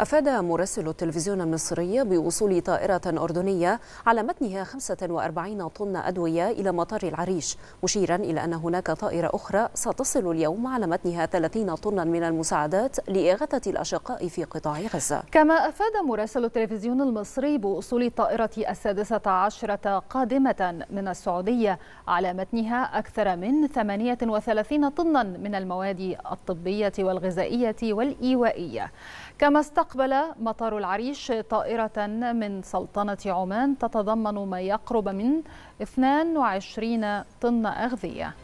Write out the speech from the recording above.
أفاد مراسل التلفزيون المصري بوصول طائرة أردنية على متنها 45 طن أدوية إلى مطار العريش مشيرا إلى أن هناك طائرة أخرى ستصل اليوم على متنها 30 طنا من المساعدات لإغاثة الأشقاء في قطاع غزة كما أفاد مراسل التلفزيون المصري بوصول طائرة السادسة عشرة قادمة من السعودية على متنها أكثر من 38 طنا من المواد الطبية والغذائية والإيوائية كما استعرض استقبل مطار العريش طائرة من سلطنة عمان تتضمن ما يقرب من 22 طن أغذية